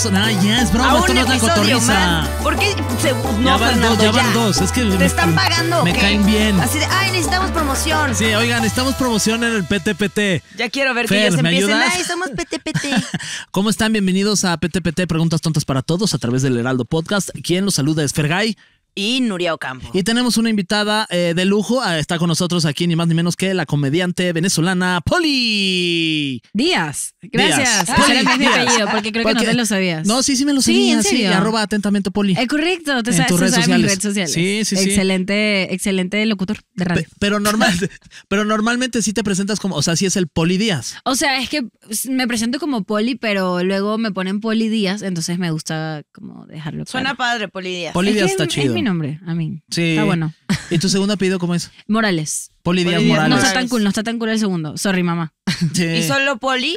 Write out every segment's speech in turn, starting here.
eso. ya es broma, a un no episodio más. ¿Por qué se, no, ya van dos, ya, van dos. Es que te están pagando. Me caen bien. Así de, ay, necesitamos promoción. Sí, oigan, necesitamos promoción en el PTPT. Ya quiero ver que ellos empiecen. Ay, somos PTPT. ¿Cómo están? Bienvenidos a PTPT Preguntas Tontas para Todos a través del Heraldo Podcast. ¿Quién los saluda es Fergay y Nuria Ocampo. Y tenemos una invitada eh, de lujo, ah, está con nosotros aquí ni más ni menos que la comediante venezolana Poli Díaz. Gracias. Poli, Díaz. apellido porque creo que no te lo sabías. No, sí, sí me lo sabía. Sí, en serio. arroba atentamente Poli. Es eh, correcto, te en sabes, tus redes sociales. Sí, sí, sí. Excelente, excelente locutor de radio. pero normal, pero normalmente sí te presentas como, o sea, sí es el Poli Díaz. O sea, es que me presento como Poli, pero luego me ponen Poli Díaz, entonces me gusta como dejarlo. Suena padre Poli Díaz. Poli Díaz está chido mi nombre, a mí. Sí. Está bueno. ¿Y tu segundo apellido cómo es? Morales. Poli Díaz Morales. No está tan cool, no está tan cool el segundo. Sorry, mamá. ¿Y solo Poli?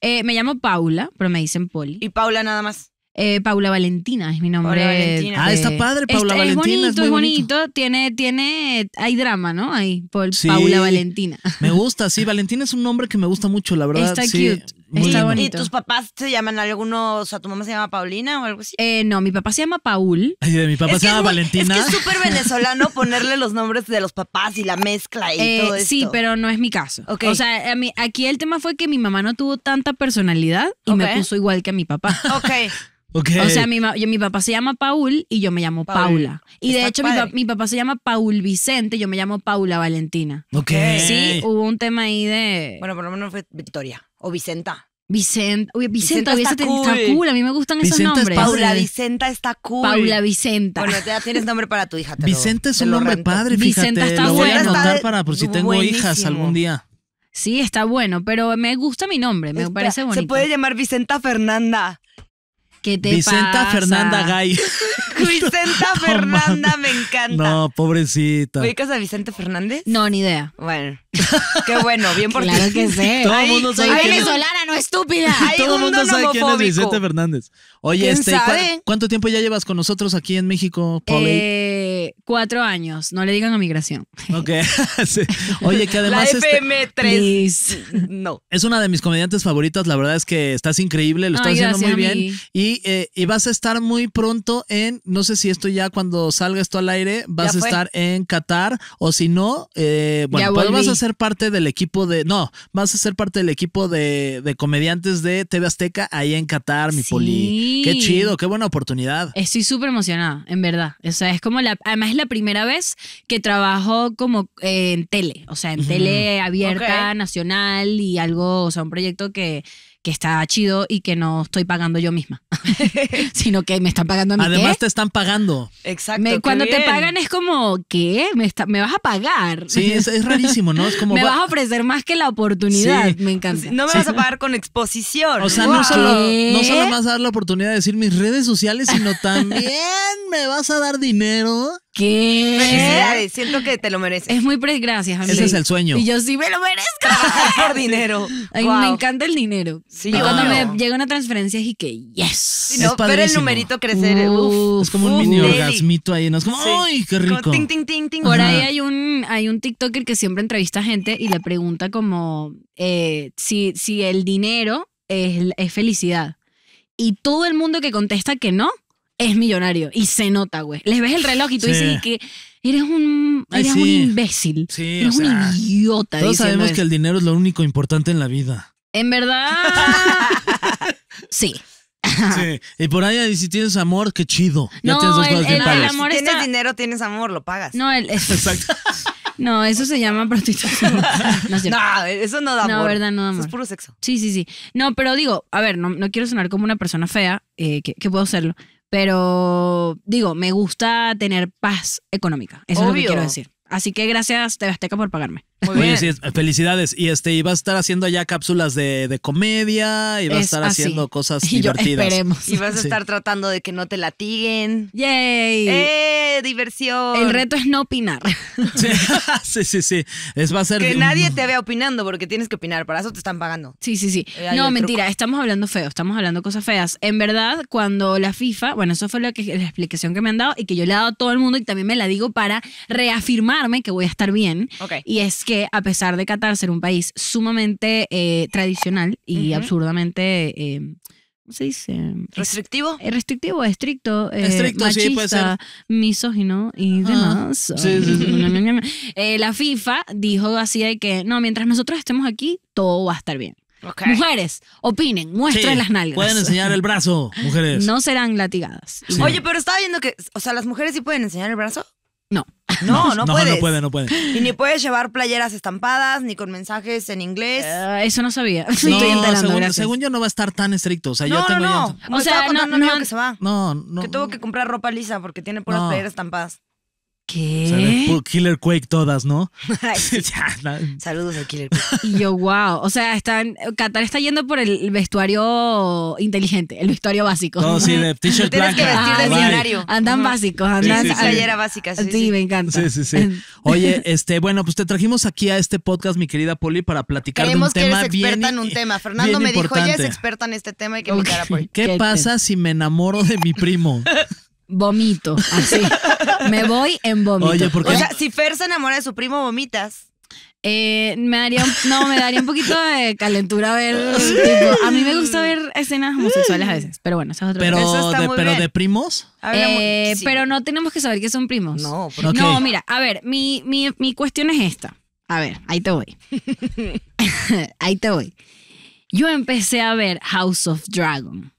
Eh, me llamo Paula, pero me dicen Poli. ¿Y Paula nada más? Eh, Paula Valentina es mi nombre. Ah, está padre, Paula Valentina. Es bonito, es, bonito. Tiene, tiene, hay drama, ¿no? Ahí, Paula Valentina. Me gusta, sí. Valentina es un nombre que me gusta mucho, la verdad. Está cute. ¿Y tus papás se llaman algunos, o sea, tu mamá se llama Paulina o algo así? Eh, no, mi papá se llama Paul. Ay, de mi papá se llama Valentina. Es que es súper venezolano ponerle los nombres de los papás y la mezcla y eh, todo eso. sí, pero no es mi caso. O sea, aquí el tema fue que mi mamá no tuvo tanta personalidad y me puso igual que a mi papá. Ok. O sea, mi, yo- mi papá se llama Paul y yo me llamo Paula. Y de hecho, mi, mi papá se llama Paul Vicente y yo me llamo Paula Valentina. Ok. Sí, hubo un tema ahí de. Bueno, por lo menos fue Victoria o Vicenta. Vicenta, uy Vicenta, Vicenta está, cool. a mí me gustan esos nombres. Paula Vicenta está cool. Paula Vicenta. Bueno, ya tienes nombre para tu hija. Te Vicenta es un nombre padre, fíjate. Vicenta está lo voy a anotar para por si tengo hijas algún día. Sí, está bueno, pero me gusta mi nombre, me parece bonito. Se puede llamar Vicenta Fernanda. ¿Qué te Vicenta Fernanda Gay. Vicenta Fernanda me encanta. No, pobrecita. ¿Ubicas a Vicente Fernández? No, ni idea. Bueno, qué bueno, bien por Claro que sé. Todo el mundo sabe quién es. venezolana, no estúpida. Todo el mundo sabe quién es Vicente Fernández. Oye, este, ¿cuánto tiempo ya llevas con nosotros aquí en México, Polly? Eh, Cuatro años, no le digan a migración. Ok. Oye, que además. La 3 este, No. Es una de mis comediantes favoritas. La verdad es que estás increíble, lo estás haciendo muy bien. Eh, y, vas a estar muy pronto en, no sé si esto ya cuando salga esto al aire, vas a estar en Qatar o si no, eh, bueno, pues vas a ser parte del equipo de. No, vas a ser parte del equipo de, comediantes de TV Azteca ahí en Qatar, mi poli. Qué chido, qué buena oportunidad. Estoy súper emocionada, en verdad. O sea, es como la es la primera vez que trabajo como eh, en tele, o sea, en tele abierta, nacional y algo, o sea, un proyecto que está chido y que no estoy pagando yo misma, sino que me están pagando a mí. Además te están pagando. Exacto. cuando te pagan es como, que Me, vas a pagar. Sí, es, rarísimo, ¿no? Es como... me vas a ofrecer más que la oportunidad, me encanta. No me vas a pagar con exposición. O sea, no, solo, no solo vas a dar la oportunidad de decir mis redes sociales, sino también me vas a dar dinero ¿Qué? Felicidades, siento que te lo mereces. Es muy pre gracias, amigo. Ese es el sueño. Y yo sí me lo merezco. por dinero. me encanta el dinero. y cuando me llega una transferencia y que yes. No, el numerito crecer. es como un mini orgasmito ahí, es como, "Ay, qué rico." por ahí hay un hay un TikToker que siempre entrevista a gente y le pregunta como eh, si si el dinero es, es felicidad. Y todo el mundo que contesta que no es millonario y se nota, güey. le ves el reloj y tú dices que eres un, eres un imbécil. Sí, eres un idiota. Todos sabemos que el dinero es lo único importante en la vida. En verdad. sí. Sí, y por ahí si tienes amor, qué chido. no, tienes cosas tienes dinero, tienes amor, lo pagas. No, eso, No, eso se llama prostitución. No, eso no da amor. No, verdad, no da Eso es puro sexo. Sí, sí, sí. No, pero digo, a ver, no, quiero sonar como una persona fea, eh, que, que, puedo serlo, pero digo, me gusta tener paz económica. Eso es lo que quiero decir. Así que gracias TV por pagarme. felicidades. Y este, y vas a estar haciendo ya cápsulas de, comedia, y vas a estar haciendo cosas divertidas. esperemos. Y vas a estar tratando de que no te latiguen. ¡Yay! ¡Eh! ¡Diversión! El reto es no opinar. Sí, sí, sí, Es va a ser. Que nadie te vea opinando, porque tienes que opinar. Para eso te están pagando. Sí, sí, sí. no, mentira, estamos hablando feo, estamos hablando cosas feas. En verdad, cuando la FIFA, bueno, eso fue lo que, la explicación que me han dado y que yo le he dado a todo el mundo y también me la digo para reafirmar que voy a estar bien. Y es que a pesar de Qatar ser un país sumamente eh, tradicional y absurdamente... Eh, ¿Cómo se dice? ¿Restrictivo? Eh, restrictivo, estricto, estricto machista, misógino y demás. la FIFA dijo así de que, no, mientras nosotros estemos aquí, todo va a estar bien. Mujeres, opinen, muestren las nalgas. Pueden enseñar el brazo, mujeres. No serán latigadas. Oye, pero estaba viendo que, o sea, las mujeres sí pueden enseñar el brazo. No. No, no, no, puedes. No puede, no puede. Y ni puedes llevar playeras estampadas, ni con mensajes en inglés. Ah, eso no sabía. No, según, yo no va a estar tan estricto. O sea, yo tengo no, no. Ya... O sea, no, no, no, que No, no. Que tuvo que comprar ropa lisa porque tiene puras playeras estampadas. ¿Qué? Killer Quake todas, ¿no? Saludos a Killer Quake. Y yo, wow. O sea, están, Qatar está yendo por el vestuario inteligente, el vestuario básico. No, sí, de t-shirt Tienes que vestir de millonario. Andan básicos, andan. Sí, sí, básica, sí, me encanta. Sí, sí, sí. Oye, este, bueno, pues te trajimos aquí a este podcast, mi querida Polly, para platicar Queremos de un que tema eres experta en un tema. Fernando me dijo, ella es experta en este tema y que okay. me Polly." ¿Qué, ¿Qué pasa si me enamoro de mi primo? vomito, así. me voy en vómito. O sea, si Fer se enamora de su primo, vomitas. Eh, me daría no, me daría un poquito de calentura ver. a mí me gusta ver escenas homosexuales a veces, pero bueno, eso es otro Pero, de, pero de primos. Eh, pero no tenemos que saber que son primos. No, No, mira, a ver, mi, mi, mi cuestión es esta. A ver, ahí te voy. ahí te voy. Yo empecé a ver House of Dragon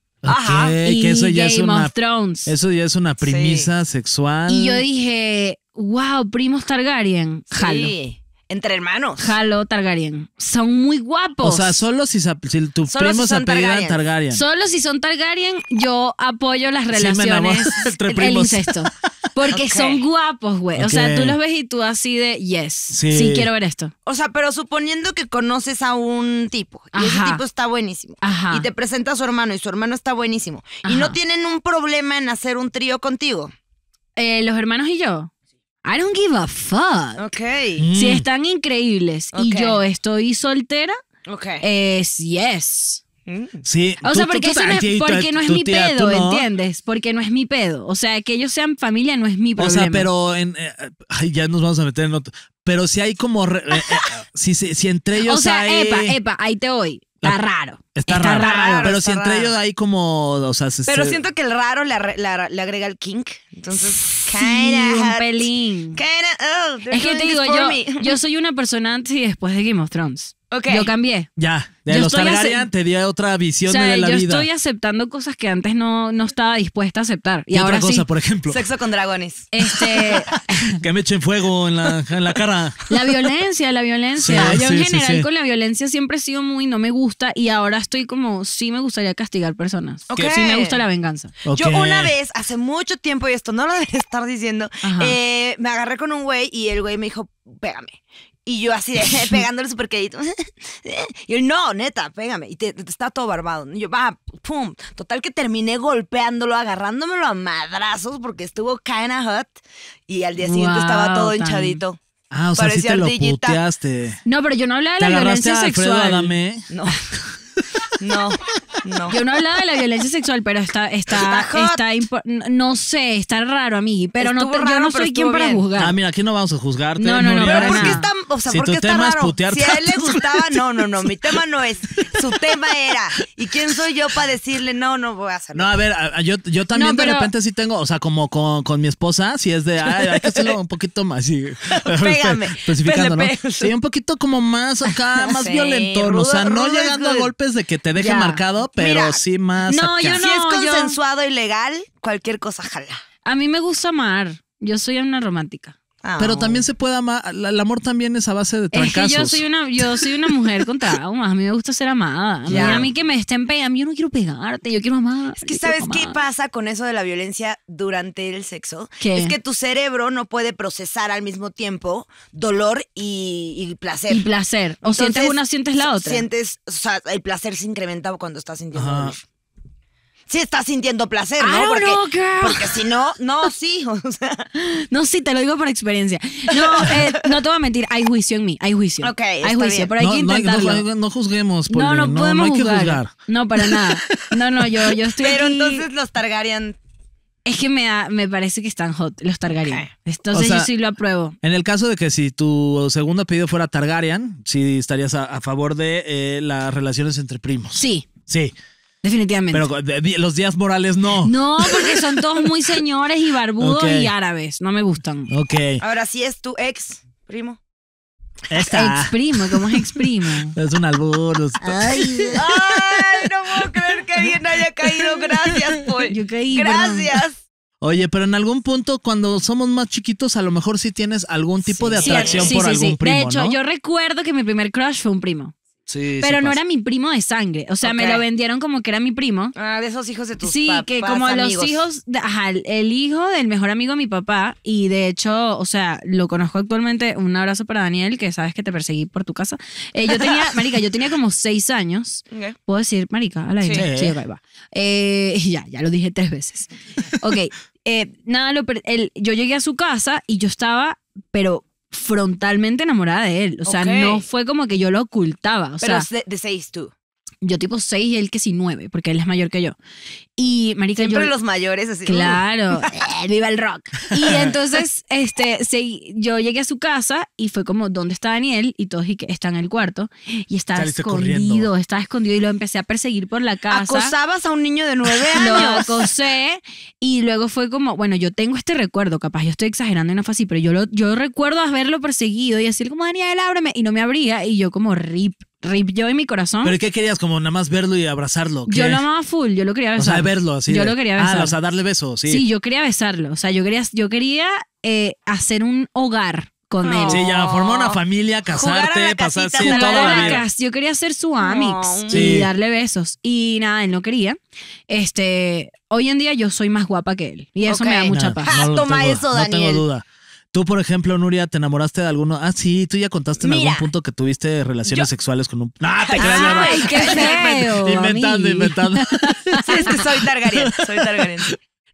y que eso ya es una, of Eso ya es una premisa sexual. Y yo dije, wow, primos Targaryen. Jalo. Entre hermanos. Jalo Targaryen. Son muy guapos. O sea, solo si, si tus primos si Targaryen. Solo si son Targaryen, yo apoyo las relaciones. entre primos. El incesto. Porque son guapos, güey. O sea, tú los ves y tú así de, yes, sí. quiero ver esto. O sea, pero suponiendo que conoces a un tipo y ese tipo está buenísimo y te presenta a su hermano y su hermano está buenísimo y no tienen un problema en hacer un trío contigo. Eh, los hermanos y yo. I don't give a fuck. Ok. Si mm. están increíbles y yo estoy soltera, es yes. Mm. Sí. O sea, porque, porque no es mi pedo, ¿entiendes? Porque no es mi pedo. O sea, que ellos sean familia no es mi problema. O sea, pero en, eh, ay, ya nos vamos a meter en otro. Pero si hay como... Eh, eh, si, si, entre ellos... O sea, epa, epa, ahí te voy. Está raro. Está, raro, Pero si entre ellos hay como. O sea, pero siento que el raro le, agrega el kink. Entonces, sí, un pelín. Oh, es que te digo, yo, yo soy una persona antes y después de Game of Thrones. Okay. Yo cambié. Ya, de los Targaryen te di otra visión de la vida. Yo estoy aceptando cosas que antes no, estaba dispuesta a aceptar. Y, ahora otra cosa, por ejemplo? Sexo con dragones. Este... que me echen fuego en la, cara. La violencia, la violencia. yo en general con la violencia siempre he sido muy no me gusta y ahora estoy como, sí me gustaría castigar personas. Okay. Sí me gusta la venganza. Yo una vez, hace mucho tiempo, y esto no lo de estar diciendo, eh, me agarré con un güey y el güey me dijo, pégame. Y yo así de, pegándole súper quedito. y él, no, neta, pégame. Y te, está todo barbado. Y yo, va, pum. Total que terminé golpeándolo, agarrándomelo a madrazos porque estuvo kinda hot. Y al día siguiente estaba todo hinchadito. Ah, o sea, te lo No, pero yo no hablaba de la violencia sexual. No. No. No. Yo no hablaba de la violencia sexual, pero está, está, está, no sé, está raro a mí, pero no, yo no soy quien para juzgar. Ah, mira, aquí no vamos a juzgarte. No, no, no. Pero ¿por qué está, o sea, porque está raro? si a él le gustaba, no, no, no, mi tema no es. Su tema era, ¿y quién soy yo para decirle no, no voy a hacerlo? No, a ver, yo, yo también de repente sí tengo, o sea, como con, mi esposa, si es de, ay, hay que hacerlo un poquito más, sí, Pégame. Especificando, Sí, un poquito como más acá, más violento, o sea, no llegando a golpes de que te deje marcado, pero sí más. No, yo no. Si es consensuado y legal, cualquier cosa jala. A mí me gusta amar. Yo soy una romántica. Ah, Pero también se puede amar, el amor también es a base de trancazos. Es que yo soy una, yo soy una mujer con traumas, a mí me gusta ser amada. A mí que me estén pegando, yo no quiero pegarte, yo quiero amar. Es que ¿sabes qué pasa con eso de la violencia durante el sexo? Es que tu cerebro no puede procesar al mismo tiempo dolor y, placer. Y placer. O sientes una, sientes la otra. Sientes, o sea, el placer se incrementa cuando estás sintiendo dolor sí estás sintiendo placer, ¿no? Porque, porque, si no, no, sí. O sea. No, sí, te lo digo por experiencia. No, eh, no te voy a mentir, hay juicio en mí, hay juicio. Ok, hay juicio, pero hay no, que intentarlo. No, no juzguemos, porque no, no, podemos no, hay que juzgar. No, para nada. No, no, yo, yo estoy Pero entonces los Targaryen es que me, me parece que están hot los Targaryen. Entonces yo sí lo apruebo. En el caso de que si tu segundo pedido fuera Targaryen, sí estarías a, favor de eh, las relaciones entre primos. Sí. Sí. Definitivamente. Pero los días morales no. No, porque son todos muy señores y barbudos y árabes. No me gustan. Ok. Ahora sí es tu ex, primo. Ex primo, ¿cómo es ex primo? Es un albur. Ay. no puedo creer que alguien haya caído. Gracias, Paul. Yo caí. Gracias. Oye, pero en algún punto cuando somos más chiquitos, a lo mejor sí tienes algún tipo de atracción sí, por sí, algún primo. De hecho, yo recuerdo que mi primer crush fue un primo. Pero no era mi primo de sangre. O sea, me lo vendieron como que era mi primo. Ah, de esos hijos de tus Sí, que como los hijos. ajá, el hijo del mejor amigo de mi papá. Y de hecho, o sea, lo conozco actualmente. Un abrazo para Daniel, que sabes que te perseguí por tu casa. Eh, yo tenía, Marica, yo tenía como seis años. ¿Puedo decir, Marica? A la sí. sí, va. Eh, ya, ya lo dije tres veces. Ok. Eh, nada, yo llegué a su casa y yo estaba, pero frontalmente enamorada de él. O sea, no fue como que yo lo ocultaba. O Pero sea, de seis tú. Yo tipo seis y él que sí nueve, porque él es mayor que yo. Y marica, Siempre los mayores así. Claro, eh, viva el rock. Y entonces, este, yo llegué a su casa y fue como, ¿dónde está Daniel? Y todos y que está en el cuarto. Y estaba escondido, estaba escondido y lo empecé a perseguir por la casa. Acosabas a un niño de nueve años. Lo acosé y luego fue como, bueno, yo tengo este recuerdo, capaz yo estoy exagerando y no así, pero yo, yo recuerdo haberlo perseguido y decir como, Daniel, ábreme. Y no me abría y yo como, rip. Rip yo en mi corazón. ¿Pero qué querías? Como nada más verlo y abrazarlo. Yo lo amaba full, yo lo quería besar. O sea, verlo así. Yo lo quería besar. Ah, o sea, darle besos, sí. Sí, yo quería besarlo. O sea, yo quería, yo quería eh, hacer un hogar con él. Sí, ya formar una familia, casarte, pasar sí, la, Yo quería ser su amix y darle besos. Y nada, él no quería. Este, hoy en día yo soy más guapa que él. Y eso me da mucha paz. Ah, toma eso, Daniel. No tengo duda. Tú, por ejemplo, Nuria, ¿te enamoraste de alguno? Ah, sí, tú ya contaste en algún punto que tuviste relaciones sexuales con un. ¡Ah, te creas, Ay, qué feo, Inventando, inventando. sí, es que soy Targaryen, soy Targaryen.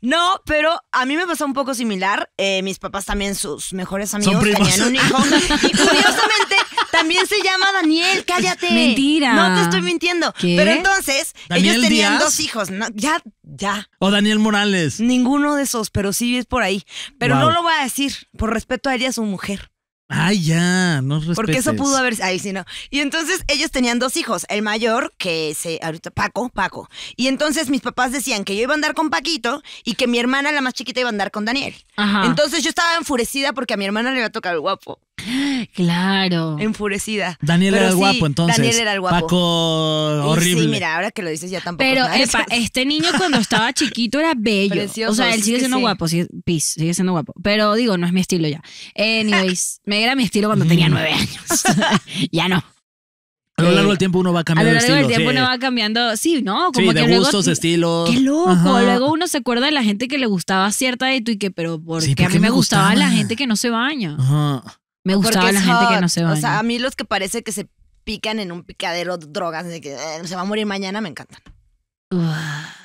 No, pero a mí me pasó un poco similar. Eh, mis papás también, sus mejores amigos, tenían un hijo. Y curiosamente, también se llama Daniel, cállate. Mentira. No te estoy mintiendo. Pero entonces, ellos tenían dos hijos. ya, ya. O Daniel Morales. Ninguno de esos, pero sí es por ahí. Pero no lo voy a decir, por respeto a ella, su mujer. Ay, ya, no respetes. Porque eso pudo haber. Ay, sí, no. Y entonces ellos tenían dos hijos. El mayor, que se. Ahorita, Paco, Paco. Y entonces mis papás decían que yo iba a andar con Paquito y que mi hermana, la más chiquita, iba a andar con Daniel. Ajá. Entonces yo estaba enfurecida porque a mi hermana le iba a tocar el guapo. Claro. Enfurecida. Daniel era el guapo, entonces. Daniel era guapo. Paco, horrible. sí, mira, ahora que lo dices ya tampoco. Pero, este niño cuando estaba chiquito era bello. o sea, él sigue siendo guapo, sigue, sigue siendo guapo. Pero digo, no es mi estilo ya. Anyways, me era mi estilo cuando tenía mm. nueve años. ya no. A lo largo del eh, tiempo uno va cambiando. A lo largo del tiempo uno va cambiando, sí, ¿no? Como sí, de gustos, estilos. Qué loco. Luego uno se acuerda de la gente que le gustaba cierta de tu y que, pero porque a mí me gustaba, la gente que no se baña? Ajá. Me gustaba la gente que no se baña. O sea, a mí los que parece que se pican en un picadero de drogas, de que eh, se va a morir mañana, me encantan.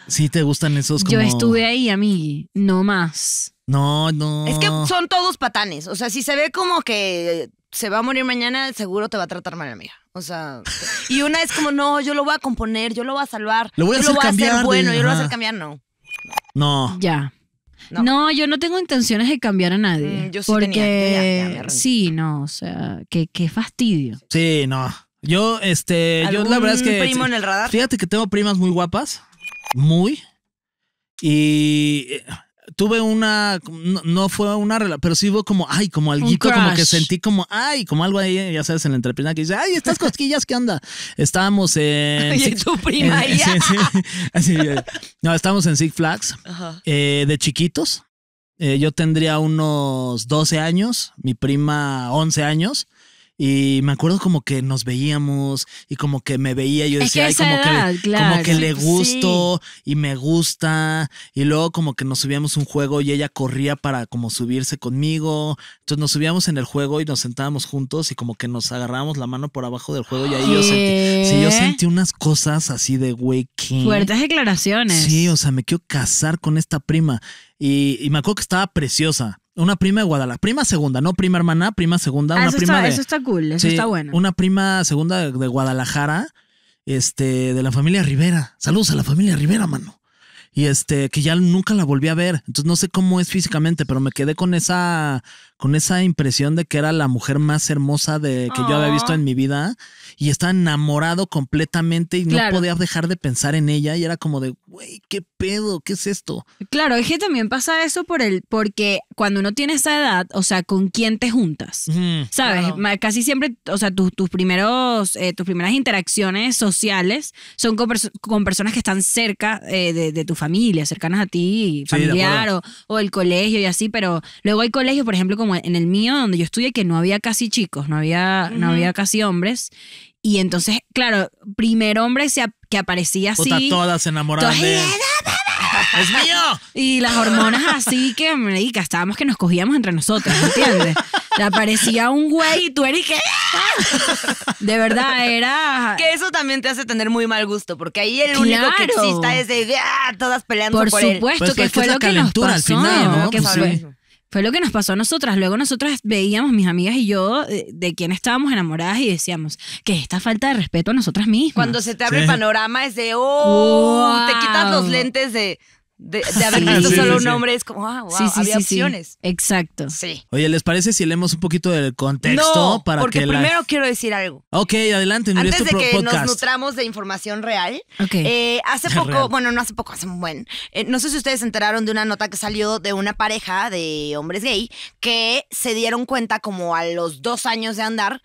Sí, te gustan esos como... Yo estuve ahí, a mí, no más. No, no. Es que son todos patanes. O sea, si se ve como que se va a morir mañana, seguro te va a tratar mal, amiga. O sea, y una es como, no, yo lo voy a componer, yo lo voy a salvar. Lo voy a yo lo voy cambiar, a hacer bueno, yo lo voy a hacer cambiar, no. No. Ya. No. yo no tengo intenciones de cambiar a nadie. Mm, yo porque sí, no, o sea, qué, qué fastidio. Sí, no. Yo, este, yo la verdad es que. en el radar? Fíjate que tengo primas muy guapas, muy. Y eh, tuve una, no, fue una relación, pero sí hubo como, ay, como algo, como que sentí como, ay, como algo ahí, ya sabes, en la entrepierna que dice, ay, estas cosquillas, ¿qué onda? Estábamos en... tu primaria. sí, eh, no, estábamos en zig Flags, eh, de chiquitos. Eh, yo tendría unos 12 años, mi prima 11 años. Y me acuerdo como que nos veíamos y como que me veía, yo decía, como, que, como, que, le pues, gusto y me gusta. Y luego como que nos subíamos un juego y ella corría para como subirse conmigo. Entonces nos subíamos en el juego y nos sentábamos juntos y como que nos agarrábamos la mano por abajo del juego y ahí yo sentí, sí, yo sentí unas cosas así de güey Fuertes declaraciones. Sí, o sea, me quiero casar con esta prima. y me acuerdo que estaba preciosa una prima de Guadalajara. Prima segunda, no prima hermana, prima segunda. Ah, una prima está, eso está cool, eso está bueno. Una prima segunda de, de, Guadalajara, este, de la familia Rivera. Saludos a la familia Rivera, mano. Y este, que ya nunca la volví a ver. Entonces no sé cómo es físicamente, pero me quedé con esa, con esa impresión de que era la mujer más hermosa de que yo había visto ah. en mi vida y estaba enamorado completamente y no podías dejar de pensar en ella y era como de, güey, qué pedo, qué es esto. Claro, es que también pasa eso por el porque cuando uno tiene esa edad, o sea, con quién te juntas. ¿Sabes? Casi siempre, o sea, tus, tus primeros eh, tus primeras interacciones sociales son con, personas que están cerca eh, de, tu familia, cercanas a ti, familiar o, o el colegio y así, pero luego hay colegios, por ejemplo, en el mío, donde yo estudié, que no había casi chicos, no había, no había casi hombres. Y entonces, claro, primer hombre que aparecía así. Puta, todas enamoradas de ¡Es mío! Y las hormonas así que, me estábamos que nos cogíamos entre nosotros ¿entiendes? Te aparecía un güey y tú eres que... Ah". De verdad, era... Que eso también te hace tener muy mal gusto, porque ahí el único que exista es de... ¡Ah! Todas peleando por, supuesto, Por supuesto, que fue lo que nos pasó. Al final, que pues fue lo que nos pasó a nosotras. Luego nosotras veíamos, mis amigas y yo, eh, de, quién estábamos enamoradas y decíamos, que esta falta de respeto a nosotras mismas. Cuando se te abre el panorama es de, oh, te quitas los lentes de de, haber visto solo un hombre, es como, ah, wow, había opciones. Exacto. Sí. Oye, ¿les parece si leemos un poquito del contexto no, para porque primero quiero decir algo. Ok, adelante. Antes de que nos nutramos de información real. Ok. Eh, hace poco, bueno, no hace poco, hace un buen. Eh, no sé si ustedes se enteraron de una nota que salió de una pareja de hombres gay que se dieron cuenta como a los dos años de andar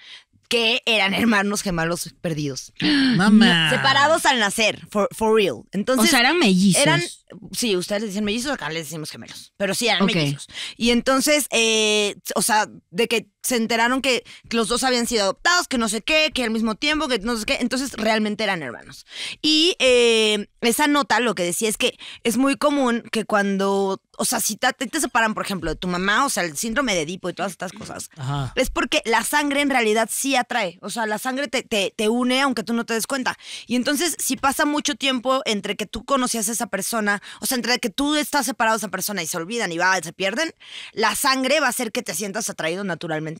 que eran hermanos gemelos perdidos. Mamá. Separados al nacer, for, real. Entonces, o sea, eran mellizos. Eran, sí, ustedes decían dicen mellizos, acá les decimos gemelos. Pero sí, eran mellizos. Y entonces, eh, o sea, de que se enteraron que los dos habían sido adoptados, que no sé qué, que al mismo tiempo, que no sé qué. Entonces realmente eran hermanos. Y eh, esa nota lo que decía es que es muy común que cuando, o sea, si te, separan, por ejemplo, de tu mamá, o sea, el síndrome de Edipo y todas estas cosas, es porque la sangre en realidad sí atrae. O sea, la sangre te, une aunque tú no te des cuenta. Y entonces, si pasa mucho tiempo entre que tú conocías a esa persona, o sea, entre que tú estás separado de esa persona y se olvidan y va, se pierden, la sangre va a hacer que te sientas atraído naturalmente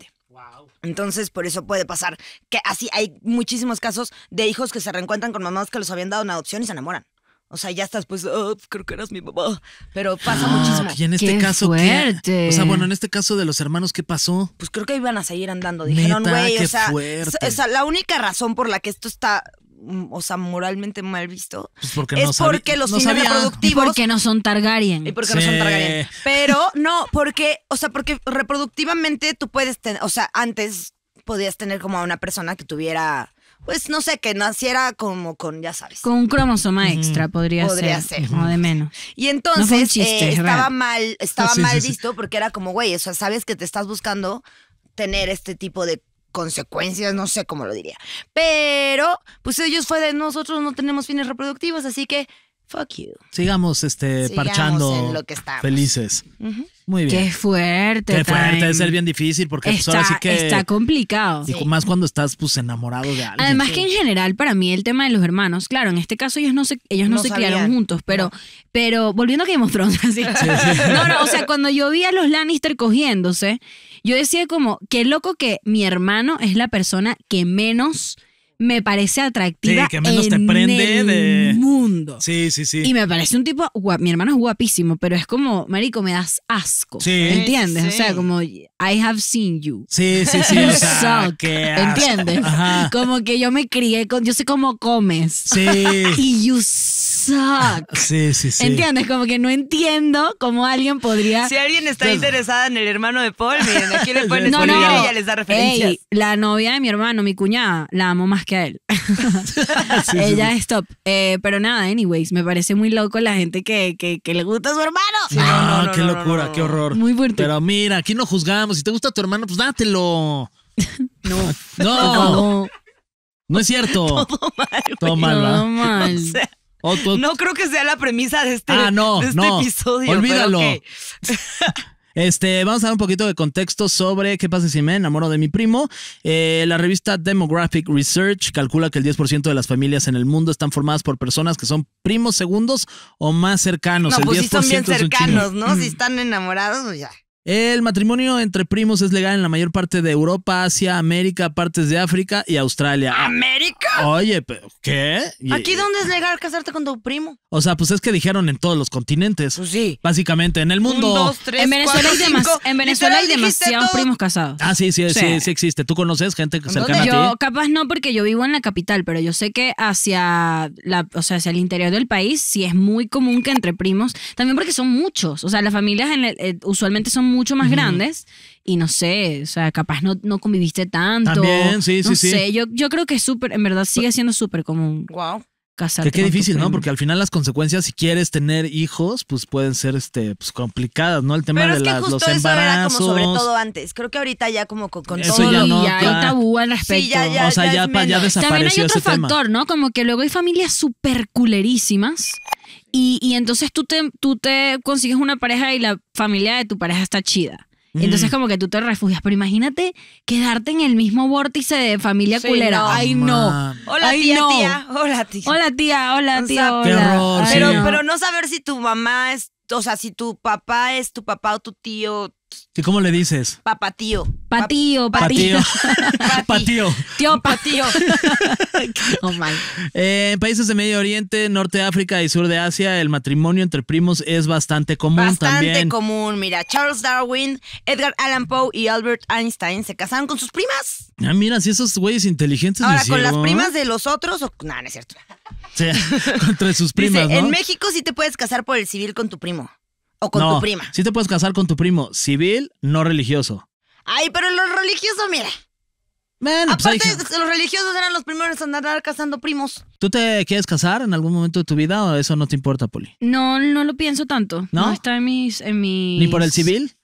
entonces, por eso puede pasar que así hay muchísimos casos de hijos que se reencuentran con mamás que los habían dado en adopción y se enamoran. O sea, ya estás pues, oh, creo que eras mi mamá. Pero pasa ah, muchísimo. Y en este caso, ¿qué? O sea, bueno, en este caso de los hermanos, ¿qué pasó? Pues creo que iban a seguir andando. Dijeron, güey, o sea, o sea, la única razón por la que esto está mm, o sea, moralmente mal visto. Pues porque es porque los no reproductivos. porque no son Targaryen. Y porque no son Targaryen. Pero no, porque, o sea, porque reproductivamente tú puedes tener, o sea, antes podías tener como a una persona que tuviera pues no sé, que naciera como con, ya sabes. Con un cromosoma extra podría, podría ser. O de menos. Y entonces eh, estaba mal, estaba mal visto porque era como, güey, o sea, sabes que te estás buscando tener este tipo de consecuencias, no sé cómo lo diría. Pero, pues ellos fue de nosotros no tenemos fines reproductivos, así que Fuck you. Sigamos este parchando felices. Muy bien. Qué fuerte. Qué fuerte, debe ser bien difícil porque pues, está, que está complicado. Y más cuando estás pues enamorado de alguien. Además que en general para mí el tema de los hermanos, claro, en este caso ellos no se ellos no, se criaron juntos, pero pero volviendo a que of Thrones así. No, o sea, cuando yo vi a los Lannister cogiéndose, yo decía como, qué loco que mi hermano es la persona que menos me parece atractiva. que en el mundo. Sí, sí, sí. Y me parece un tipo, mi hermano es guapísimo, pero es como, marico, me das asco. Sí. ¿Entiendes? O sea, como, I have seen you. Sí, sí, sí. o sea, ¿Entiendes? Como que yo me crié con, yo sé cómo comes. Sí. y you suck suck. Sí, sí, sí. ¿Entiendes? Como que no entiendo cómo alguien podría. Si alguien está interesada en el hermano de Paul, miren, aquí le ponen no, no. ella les da referencias. la novia de mi hermano, mi cuñada, la amo más que a él. ella stop. Eh, pero nada, anyways, me parece muy loco la gente que, que, le gusta a su hermano. Ah, no, qué locura, qué horror. Muy fuerte. Pero mira, aquí no juzgamos. Si te gusta tu hermano, pues dátelo. no. No. no. es cierto. Todo mal. Todo mal, Oh, no creo que sea la premisa de este, ah, este episodio. Olvídalo. Este, vamos a dar un poquito de contexto sobre qué pasa si me enamoro de mi primo. Eh, la revista Demographic Research calcula que el 10% de las familias en el mundo están formadas por personas que son primos segundos o más cercanos. si pues son bien cercanos, ¿no? Si mm. están enamorados, pues ya. El matrimonio entre primos es legal en la mayor parte de Europa, Asia, América, partes de África y Australia. ¿América? Oye, ¿qué? ¿Aquí dónde es legal casarte con tu primo? O sea, pues es que dijeron en todos los continentes. Pues sí. Básicamente, en el mundo. tres, en Venezuela, cuatro, hay, cinco. en Venezuela hay demasiados primos casados. Ah, sí sí, sí, sí, existe. ¿Tú conoces gente cercana yo, a ti? capaz no, porque yo vivo en la capital, pero yo sé que hacia, la, o sea, hacia el interior del país sí es muy común que entre primos, también porque son muchos. O sea, las familias eh, usualmente son muy mucho más grandes y no sé, o sea, capaz no, no conviviste tanto. También, sí, no sí, sé, Yo, yo creo que es súper, en verdad sigue siendo súper común. Wow. casar Que qué difícil, ¿no? Porque al final las consecuencias, si quieres tener hijos, pues pueden ser este, pues, complicadas, ¿no? El tema Pero de es que justo los embarazos. Eso era como sobre todo antes. Creo que ahorita ya como con, todo y ya hay tabú al respecto. o sea, ya, ya, ya desapareció También hay otro factor, ¿no? Como que luego hay familias súper culerísimas y, entonces tú te, tú te consigues una pareja y la familia de tu pareja está chida. Mm. Entonces como que tú te refugias, pero imagínate quedarte en el mismo vórtice de familia culera. Ay, no. Hola tía, tía, hola tía. Hola tía, hola tía, pero, pero no saber si tu mamá es, o sea, si tu papá es tu papá o tu tío ¿Y cómo le dices? Papatío. Patío, patío. Patío. Tío, patío. oh mal. Eh, en países de Medio Oriente, Norte de África y Sur de Asia, el matrimonio entre primos es bastante común también. Bastante común, mira. Charles Darwin, Edgar Allan Poe y Albert Einstein se casaron con sus primas. Ah, mira, si esos güeyes inteligentes. Ahora, con las primas ¿eh? de los otros, o... no, no es cierto. Sí, contra sus primas. ¿no? En México sí te puedes casar por el civil con tu primo. ¿O con tu prima? Sí te puedes casar con tu primo, civil, no religioso. Ay, pero los religiosos, mira. Pues Aparte, los religiosos eran los primeros en andar casando primos. ¿Tú te quieres casar en algún momento de tu vida o eso no te importa, Poli? No, no lo pienso tanto. No, está en mis, en mis... ¿Ni por el civil?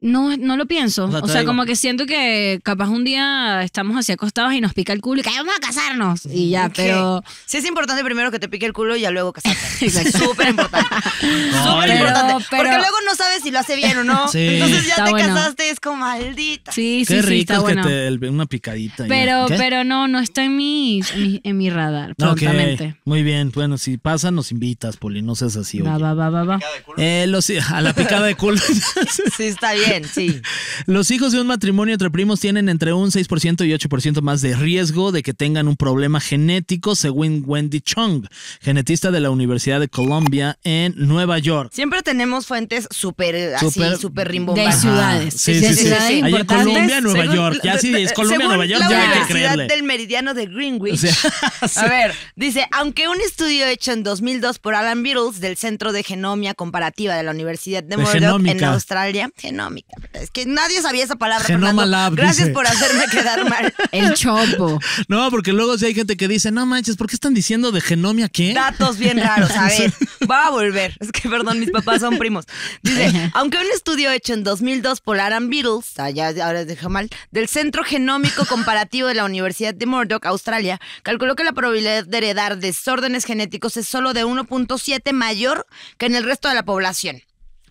No, no lo pienso. O sea, como que siento que capaz un día estamos así acostados y nos pica el culo y que vamos a casarnos. Y ya, pero. Sí, es importante primero que te pique el culo y ya luego casarte. Súper importante. Súper importante. Porque luego no sabes si lo hace bien o no. Entonces ya te casaste, es como maldita. Sí, sí, Qué rico está bueno. que te, una picadita. Pero, pero no, no está en mi, en mi, radar. prontamente. Muy bien. Bueno, si pasa, nos invitas, Poli. No seas así. Va, va, va, va. Eh, a la picada de culo. sí, está bien. Los hijos de un matrimonio entre primos tienen entre un 6% y 8% más de riesgo de que tengan un problema genético, según Wendy Chung, genetista de la Universidad de Colombia en Nueva York. Siempre tenemos fuentes súper eh, así, súper rimbombadas. De ciudades. Sí, sí, sí. Colombia, Nueva York. Ya sí, es Colombia, Nueva York, ya hay que del meridiano de Greenwich. A ver, dice, aunque un estudio hecho en 2002 por Alan Beatles del Centro de Genomia Comparativa de la Universidad de, de en Australia, genoma es que nadie sabía esa palabra. Genoma Gracias por hacerme quedar mal. El chopo. No, porque luego sí hay gente que dice, no manches, ¿por qué están diciendo de genomia qué? Datos bien raros, a ver. Va a volver. Es que perdón, mis papás son primos. Dice, aunque un estudio hecho en 2002 por Aaron Beatles, allá ahora deja mal del Centro Genómico Comparativo de la Universidad de Murdoch, Australia, calculó que la probabilidad de heredar desórdenes genéticos es solo de 1.7 mayor que en el resto de la población.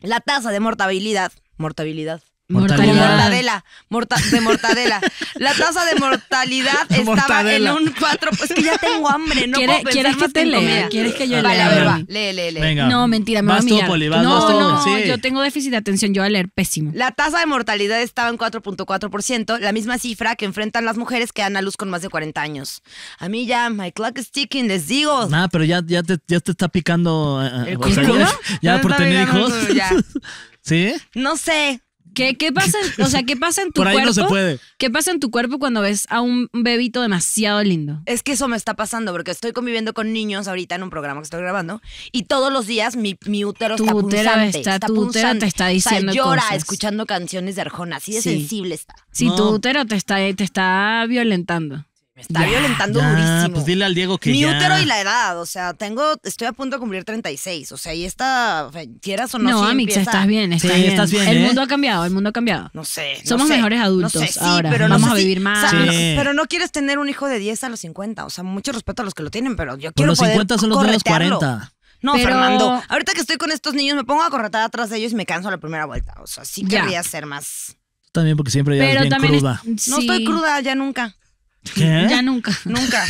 La tasa de mortabilidad Mortabilidad. Mortalidad. mortadela, de mortadela. La tasa de mortalidad estaba en un 4. Pues que ya tengo hambre, no ¿Quieres, que te lea? ¿Quieres que yo Vale, lea? a ver, va. Lee, lee, lee. No, mentira, me vas no, no, yo tengo déficit de atención, yo voy a leer pésimo. La tasa de mortalidad estaba en 4.4%, la misma cifra que enfrentan las mujeres que dan a luz con más de 40 años. A mí ya, my clock is ticking, les digo. No, ah, pero ya, ya, te, ya te está picando. Eh, eh, ya, por tener hijos. ¿Sí? No sé. ¿Qué, pasa? En, o sea, ¿qué pasa en tu cuerpo? ¿Qué pasa en tu cuerpo cuando ves a un bebito demasiado lindo? Es que eso me está pasando porque estoy conviviendo con niños ahorita en un programa que estoy grabando y todos los días mi, útero está punzante. Está, tu útero te está diciendo o llora escuchando canciones de Arjona, así de sensible está. Sí, tu útero te está, te está violentando me está violentando durísimo. Pues dile al Diego que Mi útero y la edad, o sea, tengo, estoy a punto de cumplir 36, o sea, y esta, quieras o no. No, estás bien, estás, bien. El ¿eh? mundo ha cambiado, el mundo ha cambiado. No sé. Somos mejores adultos ahora, pero vamos a vivir más. pero no quieres tener un hijo de 10 a los 50, o sea, mucho respeto a los que lo tienen, pero yo pues quiero pero los 50 son los de los 40. No, Fernando, ahorita que estoy con estos niños me pongo a corretar atrás de ellos y me canso a la primera vuelta, o sea, sí querría ser más... También porque siempre ya bien cruda. No estoy cruda ya nunca. Ya nunca. Nunca.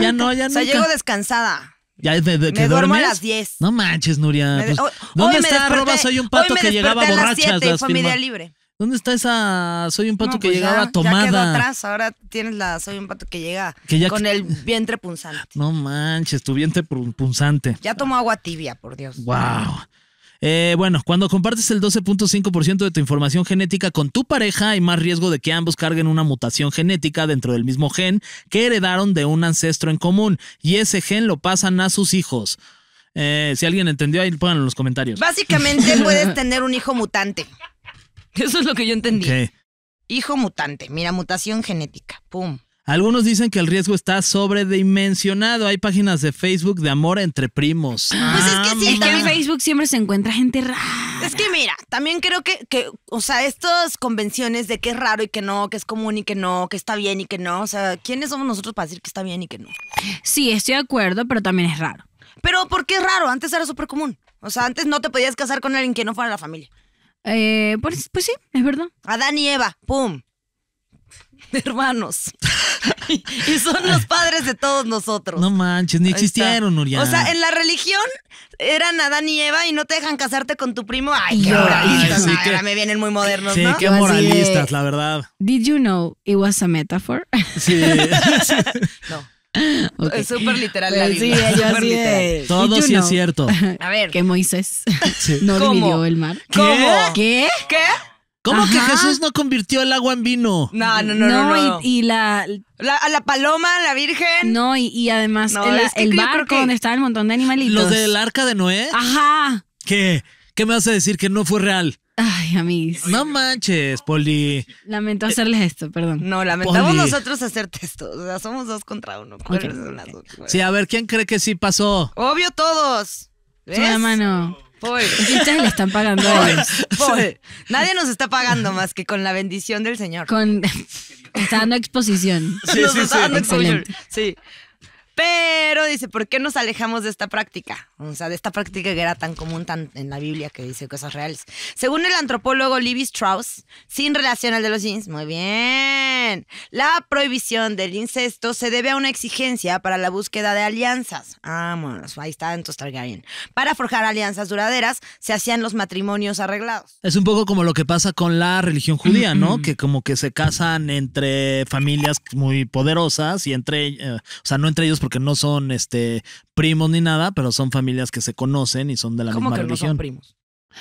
Ya no, ya nunca. O sea, llego descansada. Ya de, de, que me duermo a las 10. No manches, Nuria. Pues, ¿Dónde está arroba soy un pato que llegaba borracha las libre. ¿Dónde está esa soy un pato que pues llegaba tomada? Ya atrás, ahora tienes la soy un pato que llega con el vientre punzante. No manches, tu vientre punzante. Ya tomó agua tibia, por Dios. Wow. Eh, bueno, cuando compartes el 12.5% de tu información genética con tu pareja, hay más riesgo de que ambos carguen una mutación genética dentro del mismo gen que heredaron de un ancestro en común y ese gen lo pasan a sus hijos. Eh, si alguien entendió, ahí pónganlo en los comentarios. Básicamente puedes tener un hijo mutante. Eso es lo que yo entendí. Hijo mutante, mira, mutación genética. Pum. Algunos dicen que el riesgo está sobredimensionado. Hay páginas de Facebook de amor entre primos. Pues es que ah, sí, que en Facebook siempre se encuentra gente rara. Es que mira, también creo que, que, o sea, estas convenciones de que es raro y que no, que es común y que no, que está bien y que no. O sea, ¿quiénes somos nosotros para decir que está bien y que no? Sí, estoy de acuerdo, pero también es raro. Pero ¿por qué es raro? Antes era súper común. O sea, antes no te podías casar con alguien que no fuera de la familia. Eh, pues, pues sí, es verdad. Adán y Eva, pum hermanos. y, son los padres de todos nosotros. No manches, ni existieron, Uriana O sea, en la religión eran Adán y Eva y no te dejan casarte con tu primo. Ay, qué moralistas. ahora me vienen muy modernos, sí, qué pues moralistas, la verdad. Did you know it was a metaphor? Sí. no. Es súper literal pues la Biblia. Sí, super literal. Todo sí es cierto. A ver. Que Moisés no dividió el mar. ¿Qué? ¿Cómo? ¿Qué? ¿Qué? ¿Cómo que Jesús no convirtió el agua en vino? No, no, no, no. no, Y, la... la a la paloma, la virgen. No, y, además el, barco donde estaba el montón de animalitos. Los del arca de Noé. Ajá. ¿Qué? ¿Qué me vas a decir que no fue real? Ay, amigos. No manches, Poli. Lamento hacerles esto, perdón. No, lamentamos nosotros hacerte esto. O sea, somos dos contra uno. sí, a ver, ¿quién cree que sí pasó? Obvio todos. ¿Ves? mano. ¿ustedes le están pagando a ellos. Nadie nos está pagando más que con la bendición del Señor. Con, está dando exposición. Sí, sí, está sí. dando exposición. Sí. Pero dice, ¿por qué nos alejamos de esta práctica? O sea, de esta práctica que era tan común en la Biblia que dice cosas reales. Según el antropólogo Libby Strauss, sin relación al de los jeans, muy bien. La prohibición del incesto se debe a una exigencia para la búsqueda de alianzas. Ah, bueno, ahí está, entonces Targaryen. Para forjar alianzas duraderas, se hacían los matrimonios arreglados. Es un poco como lo que pasa con la religión judía, ¿no? Que como que se casan entre familias muy poderosas y entre, eh, o sea, no entre ellos porque no son este primos ni nada, pero son familias que se conocen y son de la misma religión. No son primos?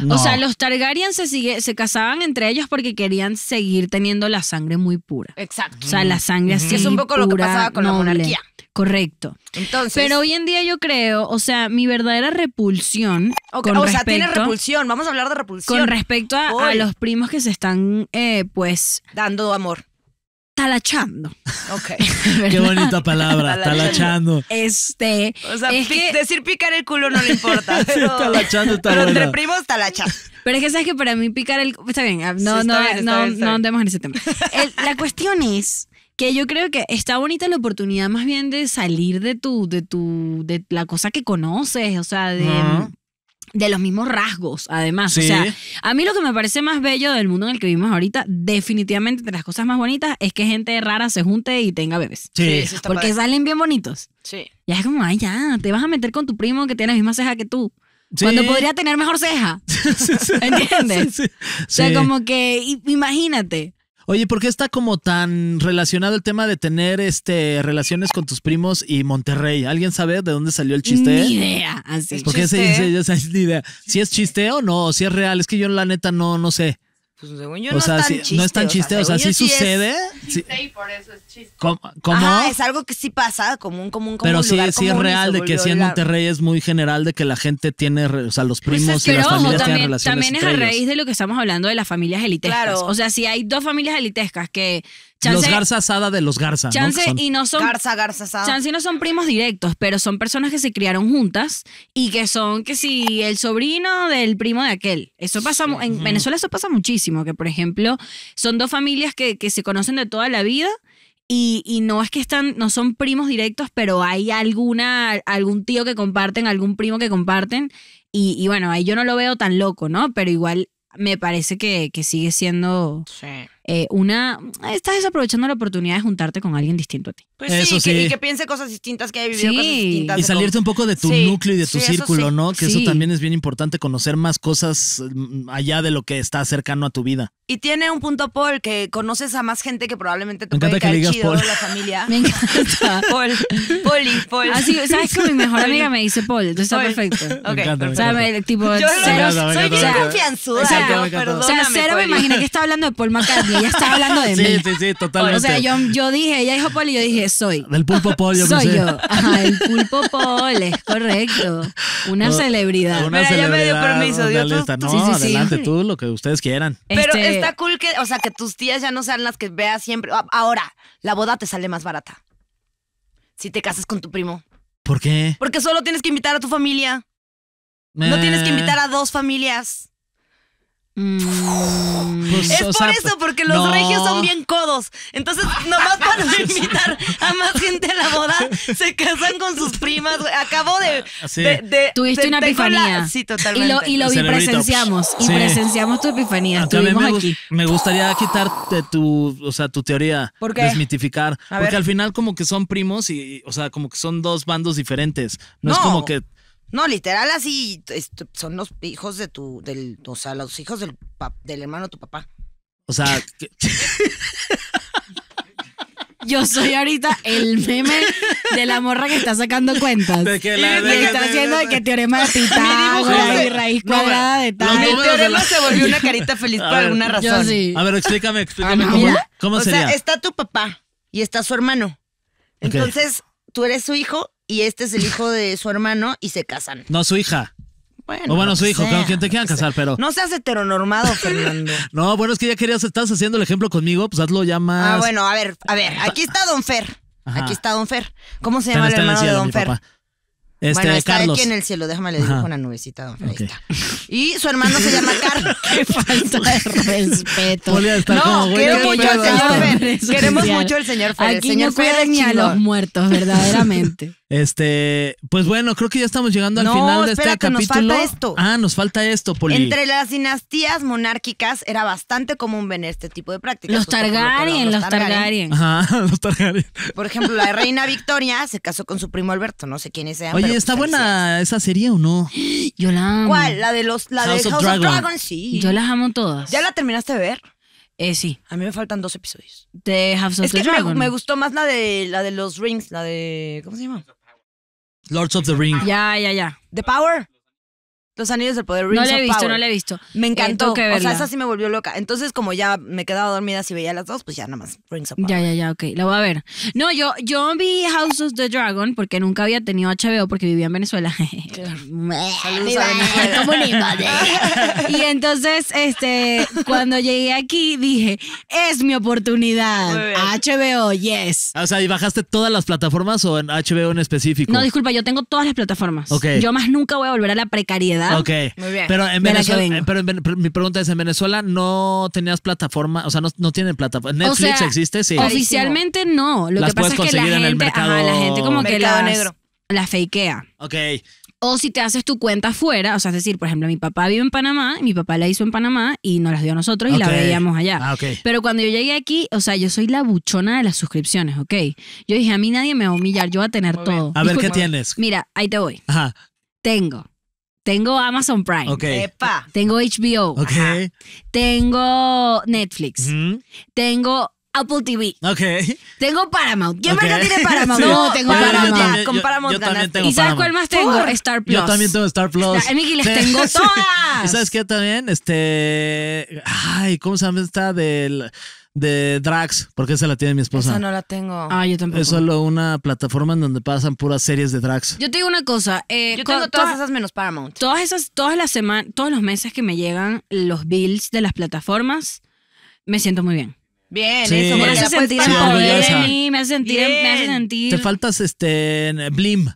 O sea, los Targaryen se, sigue, se casaban entre ellos porque querían seguir teniendo la sangre muy pura. Exacto. O sea, la sangre así. es un poco lo que pasaba con la monarquía. Correcto. Entonces. Pero hoy en día yo creo, o sea, mi verdadera repulsión. o sea, tiene repulsión. Vamos a hablar de repulsión. Con respecto a, los primos que se están, eh, pues. Dando amor talachando. Ok. Qué bonita palabra, talachando. Este. O sea, es decir picar el culo no le importa. pero, talachando Pero entre primos, talachando. Pero es que sabes que para mí picar el. Está bien, ah, no, está no, bien, no, no andemos en ese tema. la cuestión es que yo creo que está bonita la oportunidad más bien de salir de tu, de tu, de la cosa que conoces, o sea, de, de los mismos rasgos, además. O sea, a mí lo que me parece más bello del mundo en el que vivimos ahorita, definitivamente de las cosas más bonitas, es que gente rara se junte y tenga bebés. Sí. porque salen bien bonitos. Sí. Ya es como, ay, ya, te vas a meter con tu primo que tiene la misma ceja que tú. Cuando podría tener mejor ceja. ¿Entiendes? O sea, como que imagínate. Oye, ¿por qué está como tan relacionado el tema de tener este relaciones con tus primos y Monterrey? ¿Alguien sabe de dónde salió el chiste? Ni idea, así. ¿Por qué se dice? ni idea. Si es chiste o no, si es real, es que yo la neta no, no sé. Pues según yo o no, sea, es tan chiste, no es tan chiste, o sea, sí, sucede. Es chiste Y por eso es chiste. ¿Cómo? Ajá, es algo que sí pasa, común, común, común. Pero sí, sí es real de que sí en Monterrey es muy general de que la gente tiene, o sea, los pues primos y las familias tienen relaciones. También es a raíz de lo que estamos hablando de las familias elitescas. Claro. O sea, si hay dos familias elitescas que los Garza Asada de los Garza. y no son. Garza, Garza Asada. Chance no son primos directos, pero son personas que se criaron juntas y que son, que si, el sobrino del primo de aquel. Eso pasa. En Venezuela eso pasa muchísimo, que por ejemplo, son dos familias que, se conocen de toda la vida. Y, no es que están, no son primos directos, pero hay alguna, algún tío que comparten, algún primo que comparten. Y, bueno, ahí yo no lo veo tan loco, ¿no? Pero igual me parece que, que sigue siendo. Eh, una. Estás desaprovechando la oportunidad de juntarte con alguien distinto a ti. Pues eso sí, y que piense cosas distintas, que haya vivido cosas distintas. Y salirte un poco de tu núcleo y de tu círculo, ¿no? Que eso también es bien importante, conocer más cosas mm, allá de lo que está cercano a tu vida. Y tiene un punto, Paul, que conoces a más gente que probablemente te Me puede que Paul. la familia. Me encanta. Paul, y Paul. Así, ah, ¿sabes que mi mejor amiga me dice Paul? Entonces está perfecto. Okay. Me encanta, tipo, soy bien confianzuda. O sea, cero me imaginé que estaba hablando de Paul McCartney ella estaba hablando de sí, mí. Sí, sí, totalmente. O sea, yo, yo dije, ella dijo Poli, yo dije, soy. Del pulpo poli. yo Soy yo. Ajá, el pulpo poli, correcto. Una celebridad. Una me dio permiso. Dios. no, sí, sí, adelante tú, lo que ustedes quieran. Este, Pero está cool que, o sea, que tus tías ya no sean las que veas siempre. Ah, ahora, la boda te sale más barata. Si te casas con tu primo. ¿Por qué? Porque solo tienes que invitar a tu familia. No tienes que eh. invitar a dos familias. Mm, pues, es por eso, porque los regios son bien codos. Entonces, nomás para invitar a más gente a la boda, se casan con sus primas. Acabo ah, de. de, Tuviste una epifanía. sí, totalmente. Y lo, y vi presenciamos. Y presenciamos tu epifanía. Estuvimos me, aquí. me gustaría quitarte tu, o sea, tu teoría. ¿Por qué? Desmitificar. porque al final, como que son primos y, o sea, como que son dos bandos diferentes. no. es como que no, literal así son los hijos de tu, del, o sea, los hijos del, del hermano de tu papá. O sea, yo soy ahorita el meme de la morra que está sacando cuentas. De que la de, está haciendo de que teorema de Pitágoras y raíz cuadrada de tal. El teorema se volvió una carita feliz por alguna razón. A ver, explícame, explícame cómo, cómo sería. O sea, está tu papá y está su hermano. Entonces, tú eres su hijo y este es el hijo de su hermano y se casan. No su hija. Bueno, o bueno, pues su hijo, pero quien te quieran pues casar, pero. No seas heteronormado, Fernando. no, bueno, es que ya querías, estás haciendo el ejemplo conmigo, pues hazlo ya más. Ah, bueno, a ver, a ver, aquí está Don Fer. Aquí está Don Fer. ¿Cómo se llama el hermano de Don Fer? Este, bueno, está Carlos. aquí en el cielo, déjame le digo una nubecita, don Fer, Y su hermano se llama Carlos. Qué falta de respeto. no, queremos mucho al señor Fer. Queremos mucho al señor Fer. Aquí señor no Fer ni a los muertos, verdaderamente. Este, pues bueno, creo que ya estamos llegando al final de este capítulo. Nos falta esto. Ah, nos falta esto, Entre las dinastías monárquicas era bastante común ver este tipo de prácticas. Los Targaryen, los, Targaryen. Ajá, los Targaryen. Por ejemplo, la reina Victoria se casó con su primo Alberto, no sé quiénes sean. Oye, ¿está pues buena esa serie o no? Yo la amo. ¿Cuál? La de los la House de of, Dragons? sí. Yo las amo todas. ¿Ya la terminaste de ver? Eh, sí. A mí me faltan dos episodios. De House of es que Me, me, gustó más la de la de los rings, la de. ¿Cómo se llama? Lords of the Ring. Yeah, yeah, yeah. The Power. Los Anillos del Poder. Rings no la he visto, no la he visto. Me encantó. que o sea, esa sí me volvió loca. Entonces, como ya me quedaba dormida si veía las dos, pues ya nada más Rings of Power. Ya, ya, ya, ok. La voy a ver. No, yo, yo vi House of the Dragon porque nunca había tenido HBO porque vivía en Venezuela. y entonces, este, cuando llegué aquí dije, es mi oportunidad. HBO, yes. O sea, ¿y bajaste todas las plataformas o en HBO en específico? No, disculpa, yo tengo todas las plataformas. Yo más nunca voy a volver a la precariedad muy bien. Pero en Venezuela, pero, mi pregunta es, ¿en Venezuela no tenías plataforma? O sea, no, no tienen plataforma. ¿Netflix existe? Sí. Oficialmente no. Lo que pasa es que la gente, la gente como que las, negro. la fakea. Ok. O si te haces tu cuenta fuera, o sea, es decir, por ejemplo, mi papá vive en Panamá, mi papá la hizo en Panamá y nos las dio a nosotros y la veíamos allá. Ah, pero cuando yo llegué aquí, o sea, yo soy la buchona de las suscripciones, ¿ok? Yo dije, a mí nadie me va a humillar, yo voy a tener todo. A ver, ¿qué tienes? Mira, ahí te voy. Ajá. Tengo tengo Amazon Prime. Tengo HBO. Tengo Netflix. Tengo Apple TV. Ok. Tengo Paramount. ¿Quién okay. tiene Paramount? No, tengo Paramount. con Paramount ¿Y sabes cuál más tengo? Star Plus. Yo también tengo Star Plus. Star, eh, les tengo todas. ¿Y sabes qué también? Este. Ay, ¿cómo se llama esta del de drags, porque esa la tiene mi esposa. Esa no la tengo. Ah, yo tampoco. Es solo una plataforma en donde pasan puras series de drags. Yo te digo una cosa. Eh, yo tengo todas, esas menos Paramount. Todas esas, todas las semanas, todos los meses que me llegan los bills de las plataformas, me siento muy bien. Bien, eso me hace sentir en Te faltas este blim.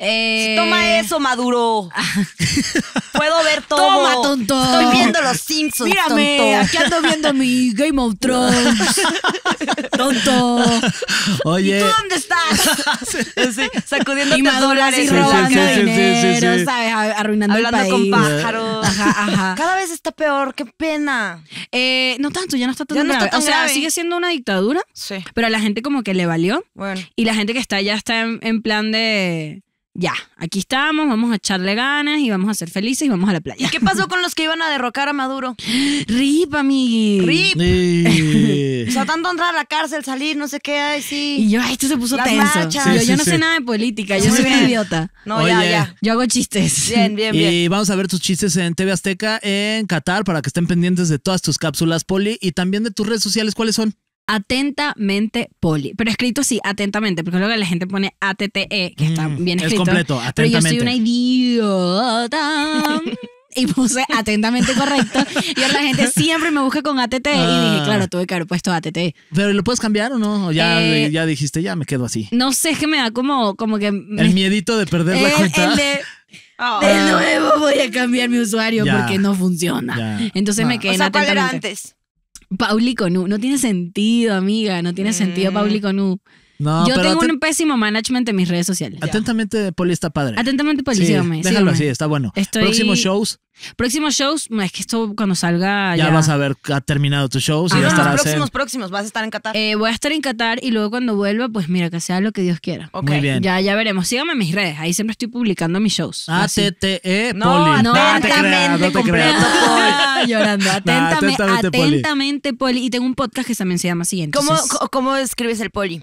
Eh, toma eso, Maduro. Puedo ver todo. Toma, tonto. Estoy viendo los Simpsons. Mírame, aquí ando viendo mi Game of Thrones. tonto. Oye. ¿Y tú dónde estás? sí, sacudiéndote y dólares y robando dinero, ¿sabes? Arruinando el país. con eh. pájaros. Ajá, ajá. Cada vez está peor, qué pena. Eh, no tanto, ya no está tan, grave. O sea, sigue siendo una dictadura. Sí. Pero a la gente como que le valió. Bueno. Y la gente que está ya está en plan de ya, aquí estamos, vamos a echarle ganas y vamos a ser felices y vamos a la playa. ¿Y qué pasó con los que iban a derrocar a Maduro? Rip, amigui. Rip. o sea, tanto entrar a la cárcel, salir, no sé qué, ay, sí. Y yo, ay, esto se puso tenso. yo, no sé nada de política, yo soy una idiota. No, ya, ya. Yo hago chistes. Bien, bien, bien. Y vamos a ver tus chistes en TV Azteca en Qatar para que estén pendientes de todas tus cápsulas, Poli, y también de tus redes sociales, ¿cuáles son? Atentamente Poli. Pero escrito así, atentamente, porque es lo que la gente pone ATTE, que está mm, bien escrito. Es completo, atentamente. Pero yo soy una idiota. y puse atentamente correcto. Y ahora la gente siempre me busca con ATTE Y ah. dije, claro, tuve que haber puesto ATTE. ¿Pero lo puedes cambiar o no? ¿O ya, eh, ya dijiste, ya me quedo así? No sé, es que me da como, como que. El miedito de perder la eh, cuenta. El de... Ah. de nuevo voy a cambiar mi usuario porque no funciona. Entonces me ah. quedé o sea, ¿cuál era antes? Pauli Conú. No tiene sentido, amiga. No tiene sentido mm. Pauli Conú. Yo tengo un pésimo management de mis redes sociales. Atentamente, Poli está padre. Atentamente, Poli, sí, sígame, Déjalo así, está bueno. Próximos shows, Próximos shows, es que esto cuando salga ya, vas a ver ha terminado tus shows y ya estarás próximos, próximos. Vas a estar en Qatar. Eh, voy a estar en Qatar y luego cuando vuelva, pues mira, que sea lo que Dios quiera. Muy bien. Ya, ya veremos. Sígame en mis redes, ahí siempre estoy publicando mis shows. ATTE, Poli. atentamente Llorando. Atentamente, Poli. Y tengo un podcast que también se llama siguiente ¿Cómo, ¿Cómo escribes el poli?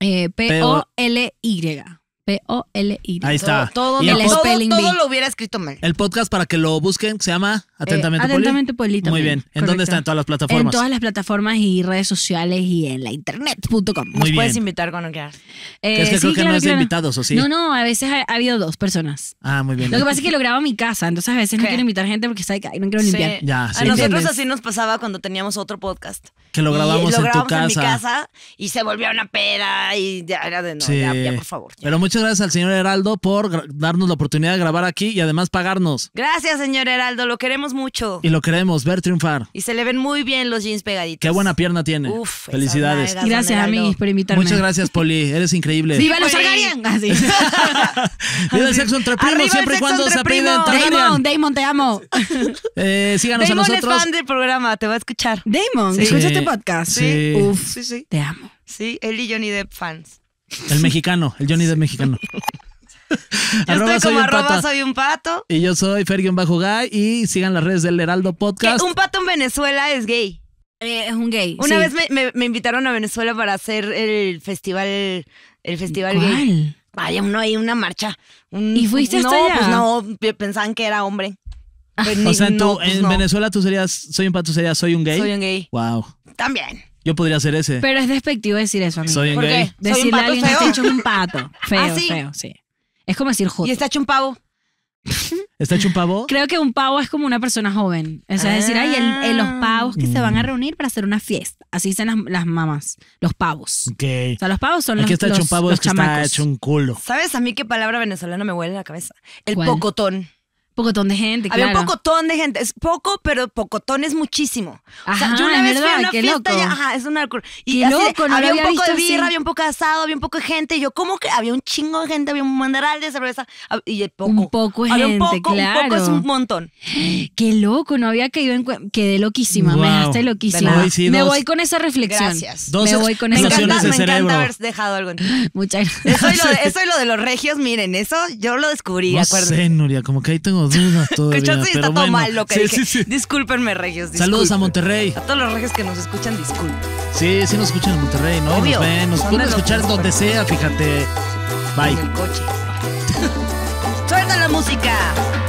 Eh, P-O-L-Y. P-O-L-Y. Ahí está. Todo, todo, el todo, lo hubiera escrito mal. El podcast para que lo busquen se llama eh, Atentamente Polito. Muy bien. ¿En dónde está? En todas las plataformas. En todas las plataformas y redes sociales y en la internet.com. Nos puedes invitar cuando quieras. Eh, es que creo que no es de invitados, ¿o sí? No, no, a veces ha, habido dos personas. Ah, muy bien. Lo que pasa es que lo grabo en mi casa, entonces a veces no quiero invitar gente porque sabe que no quiero limpiar. A nosotros así nos pasaba cuando teníamos otro podcast. Que lo grabamos en tu casa. mi casa y se volvió una peda y ya era de no, ya, por favor. Pero muchas gracias al señor Heraldo por darnos la oportunidad de grabar aquí y además pagarnos. Gracias, señor Heraldo, lo queremos mucho. Y lo queremos ver triunfar. Y se le ven muy bien los jeans pegaditos. Qué buena pierna tiene. felicidades. Gracias a mí por invitarme. Muchas gracias, Poli, eres increíble. ¡Viva los Targaryen! Así. Ah, Viva el sexo entre primos, siempre y cuando se aprendan Damon, Damon, te amo. Eh, síganos a nosotros. es fan del programa, te va a escuchar. Damon, escucha este podcast. Sí. Uf, sí, sí. te amo. Sí, él y Johnny Depp fans. El mexicano, el Johnny del mexicano. Yo como soy arroba un soy un pato. Y yo soy Fergion Bajo gay Y sigan las redes del Heraldo Podcast. Un pato en Venezuela es gay. Eh, es un gay. Una vez me, invitaron a Venezuela para hacer el festival, el festival gay. Vaya, uno hay una marcha. ¿Y fuiste no, Pues no, pensaban que era hombre. Ah. Pues o sea, tú, pues en Venezuela tú serías, soy un pato, serías, soy un gay. Soy un gay. Wow. También. Yo podría ser ese. Pero es despectivo decir eso, amigo. Soy qué? Decirle a alguien que está hecho un pato. ¿Ah, feo, feo, sí. Es como decir joto. ¿Y está hecho un pavo? ¿Está hecho un pavo? Creo que un pavo es como una persona joven. O sea, es decir, hay el- los ah. pavos que se van a mm. reunir para hacer una fiesta. Así dicen las, mamás, los pavos. Ok. O sea, los pavos son los Aquí está hecho un pavo, es que está hecho un culo. ¿Sabes a mí qué palabra venezolana me huele en la cabeza? El pocotón. Pocotón de gente, Había un pocotón de gente. Es poco, pero pocotón es muchísimo. o sea, yo una vez verdad, fui a una fiesta ajá, es una Y así, loco, no había un poco de birra, había un poco de asado, había un poco de gente. yo, ¿cómo que? Había un chingo de gente, había un mandaral de cerveza. Y poco. Un poco de gente, un poco, Un poco es un montón. Qué loco, no había caído en cuenta. Quedé loquísima, me dejaste loquísima. me voy con esa reflexión. Gracias. me voy con esa reflexión. Me encanta, haber dejado algo en Muchas gracias. Eso y, lo de, los regios, miren, eso yo lo descubrí, acuerdo. Nuria, como que ahí tengo todavía. está todo mal sí, Sí, sí. Discúlpenme, regios. Saludos a Monterrey. A todos los regios que nos escuchan, disculpen. Sí, sí nos escuchan en Monterrey, ¿no? nos ven, nos pueden escuchar donde sea, fíjate. Bye. En el coche. Suelta la música.